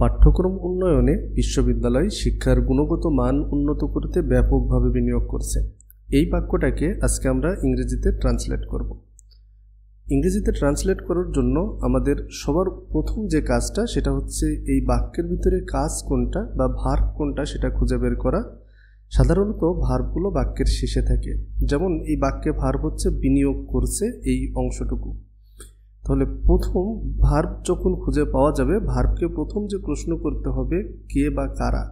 পাঠ্যক্রম উন্নয়নে বিশ্ববিদ্যালয় শিক্ষার গুণগত মান উন্নত করতে ব্যাপকভাবে বিনিয়োগ করছে এই বাক্যটাকে আজকে আমরা ইংরেজিতে ট্রান্সলেট করব ইংরেজিতে ট্রান্সলেট করার জন্য আমাদের সবার প্রথম যে কাজটা সেটা হচ্ছে এই বাক্যের ভিতরে কাজ কোনটা বা ভার কোনটা সেটা খুঁজে বের করা সাধারণত ভার্বগুলো বাক্যের শেষে থাকে যেমন এই বাক্যে ভার্ব হচ্ছে বিনিয়োগ করছে এই অংশটুকু তাহলে প্রথম ভার্ব যখন খুঁজে পাওয়া যাবে ভার্বকে প্রথম যে প্রশ্ন করতে হবে কে বা কারা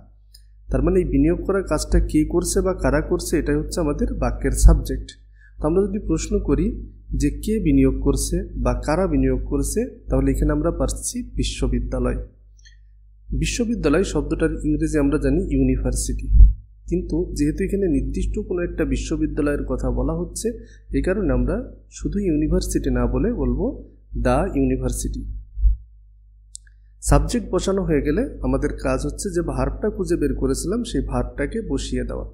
তার মানে এই বিনিয়োগ করা কাজটা কে করছে বা কারা করছে এটাই হচ্ছে আমাদের বাক্যের সাবজেক্ট তো আমরা যদি প্রশ্ন করি যে কে বিনিয়োগ করছে বা কারা বিনিয়োগ করছে তাহলে এখানে আমরা পারছি বিশ্ববিদ্যালয় বিশ্ববিদ্যালয় শব্দটার ইংরেজি আমরা জানি ইউনিভার্সিটি কিন্তু যেহেতু এখানে নির্দিষ্ট কোনো একটা বিশ্ববিদ্যালয়ের কথা বলা হচ্ছে এই কারণে আমরা শুধু ইউনিভার্সিটি না বলে বলবো দ্য ইউনিভার্সিটি সাবজেক্ট বসানো হয়ে গেলে আমাদের কাজ হচ্ছে যে ভার্বটা খুঁজে বের করেছিলাম সেই ভার্বটাকে বসিয়ে দেওয়া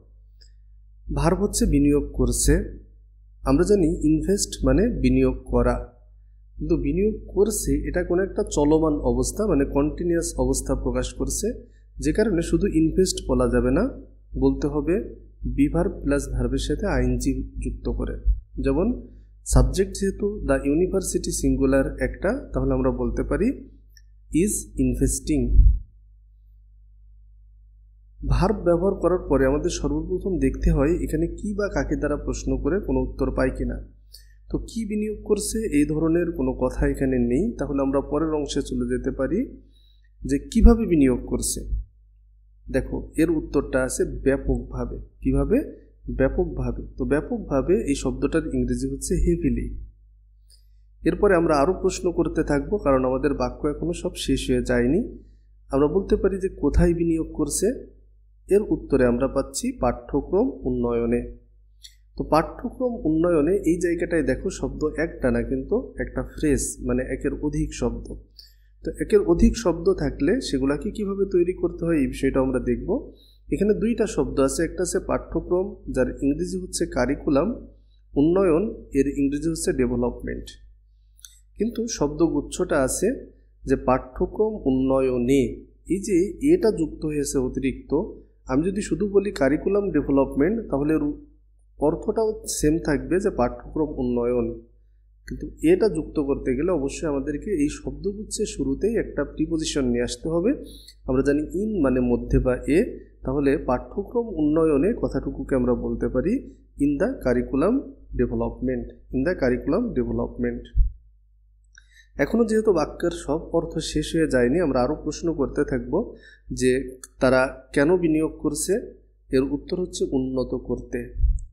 ভার্ব হচ্ছে বিনিয়োগ করছে আমরা জানি ইনভেস্ট মানে বিনিয়োগ করা কিন্তু বিনিয়োগ করছে এটা কোনো একটা চলমান অবস্থা মানে কন্টিনিউয়াস অবস্থা প্রকাশ করছে যে কারণে শুধু ইনভেস্ট বলা যাবে না বলতে হবে বিভার প্লাস ভার্বের সাথে আইনজি যুক্ত করে যেমন সাবজেক্ট যেহেতু দ্য ইউনিভার্সিটি সিঙ্গুলার একটা তাহলে আমরা বলতে পারি ইজ ইনভেস্টিং ভার্ব ব্যবহার করার পরে আমাদের সর্বপ্রথম দেখতে হয় এখানে কি বা কাকে দ্বারা প্রশ্ন করে কোনো উত্তর পাই কিনা তো কি বিনিয়োগ করছে এই ধরনের কোনো কথা এখানে নেই তাহলে আমরা পরের অংশে চলে যেতে পারি যে কিভাবে বিনিয়োগ করছে দেখো এর উত্তরটা আছে ব্যাপকভাবে কিভাবে ব্যাপকভাবে তো ব্যাপকভাবে এই শব্দটার ইংরেজি হচ্ছে হেভিলি এরপরে আমরা আরও প্রশ্ন করতে থাকবো কারণ আমাদের বাক্য এখনও সব শেষ হয়ে যায়নি আমরা বলতে পারি যে কোথায় বিনিয়োগ করছে এর উত্তরে আমরা পাচ্ছি পাঠ্যক্রম উন্নয়নে তো পাঠ্যক্রম উন্নয়নে এই জায়গাটায় দেখো শব্দ একটা না কিন্তু একটা ফ্রেস মানে একের অধিক শব্দ তো একের অধিক শব্দ থাকলে সেগুলাকে কিভাবে তৈরি করতে হয় এই বিষয়টা আমরা দেখব এখানে দুইটা শব্দ আছে একটা আছে পাঠ্যক্রম যার ইংরেজি হচ্ছে কারিকুলাম উন্নয়ন এর ইংরেজি হচ্ছে ডেভেলপমেন্ট কিন্তু শব্দগুচ্ছটা আছে যে পাঠ্যক্রম উন্নয়নে এই যে এটা যুক্ত হয়েছে অতিরিক্ত আমি যদি শুধু বলি কারিকুলাম ডেভেলপমেন্ট তাহলে অর্থটাও সেম থাকবে যে পাঠ্যক্রম উন্নয়ন কিন্তু এটা যুক্ত করতে গেলে অবশ্যই আমাদেরকে এই শব্দগুচ্ছের শুরুতেই একটা প্রিপোজিশন নিয়ে আসতে হবে আমরা জানি ইন মানে মধ্যে বা এ তাহলে পাঠ্যক্রম উন্নয়নে কথাটুকুকে আমরা বলতে পারি in the curriculum development in the curriculum development এখনও যেহেতু বাক্যের সব অর্থ শেষ হয়ে যায়নি আমরা আরও প্রশ্ন করতে থাকব যে তারা কেন বিনিয়োগ করছে এর উত্তর হচ্ছে উন্নত করতে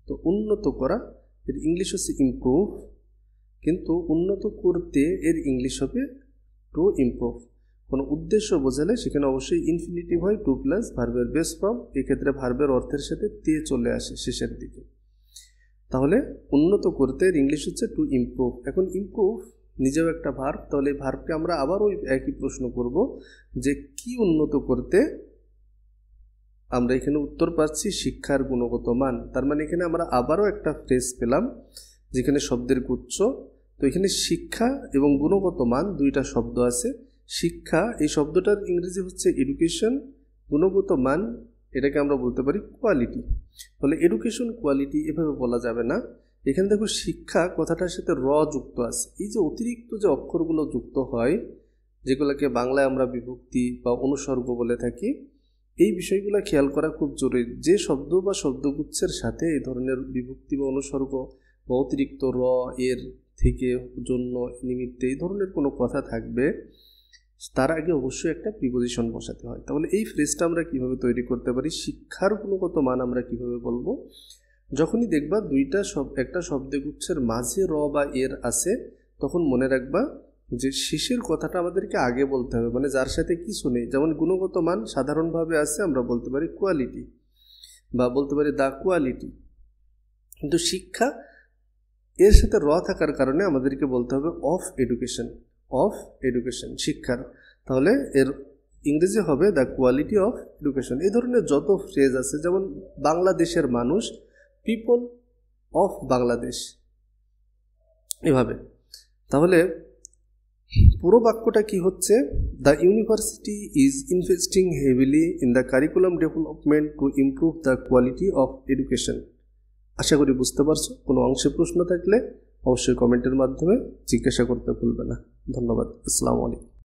তো উন্নত করা এর ইংলিশ হচ্ছে ইমপ্রুভ কিন্তু উন্নত করতে এর ইংলিশ হবে টু ইমপ্রুভ কোনো উদ্দেশ্য বোঝালে সেখানে অবশ্যই ইনফিনিটিভ হয় টু প্লাস ভার্বের বেস ফর্ম এক্ষেত্রে ভার্বের অর্থের সাথে তে চলে আসে শেষের দিকে তাহলে উন্নত করতে ইংলিশ হচ্ছে টু ইমপ্রুভ এখন ইমপ্রুভ নিজেও একটা ভার্ব তাহলে এই ভার্বকে আমরা আবার ওই একই প্রশ্ন করব যে কি উন্নত করতে আমরা এখানে উত্তর পাচ্ছি শিক্ষার গুণগত মান তার মানে এখানে আমরা আবারও একটা ফ্রেস পেলাম যেখানে শব্দের গুচ্ছ তো এখানে শিক্ষা এবং গুণগত মান দুইটা শব্দ আছে শিক্ষা এই শব্দটার ইংরেজি হচ্ছে এডুকেশন গুণগত মান এটাকে আমরা বলতে পারি কোয়ালিটি ফলে এডুকেশন কোয়ালিটি এভাবে বলা যাবে না এখানে দেখো শিক্ষা কথাটার সাথে র যুক্ত আছে এই যে অতিরিক্ত যে অক্ষরগুলো যুক্ত হয় যেগুলোকে বাংলায় আমরা বিভক্তি বা অনুসর্গ বলে থাকি এই বিষয়গুলো খেয়াল করা খুব জরুরি যে শব্দ বা শব্দগুচ্ছের সাথে এই ধরনের বিভক্তি বা অনুসর্গ বা অতিরিক্ত র এর থেকে জন্য নিমিত্তে এই ধরনের কোনো কথা থাকবে তার আগে অবশ্যই একটা প্রিপোজিশন বসাতে হয় তাহলে এই ফ্রেজটা আমরা কিভাবে তৈরি করতে পারি শিক্ষার গুণগত মান আমরা কিভাবে বলবো যখনই দেখবা দুইটা সব একটা শব্দগুচ্ছের মাঝে র বা এর আছে তখন মনে রাখবা যে শেষের কথাটা আমাদেরকে আগে বলতে হবে মানে যার সাথে কিছু নেই যেমন গুণগত মান সাধারণভাবে আছে আমরা বলতে পারি কোয়ালিটি বা বলতে পারি দ্য কোয়ালিটি কিন্তু শিক্ষা এর সাথে র থাকার কারণে আমাদেরকে বলতে হবে অফ এডুকেশন অফ এডুকেশন শিক্ষার তাহলে এর ইংরেজি হবে দ্য কোয়ালিটি অফ এডুকেশন এই ধরনের যত ফ্রেজ আছে যেমন বাংলাদেশের মানুষ পিপল অফ বাংলাদেশ এভাবে তাহলে পুরো বাক্যটা কি হচ্ছে the university is investing heavily in the curriculum development to improve the quality of education আশা করি বুঝতে পারছো কোনো অংশে প্রশ্ন থাকলে অবশ্যই কমেন্টের মাধ্যমে জিজ্ঞাসা করতে ভুলবে না ধন্যবাদ আসসালামু আলাইকুম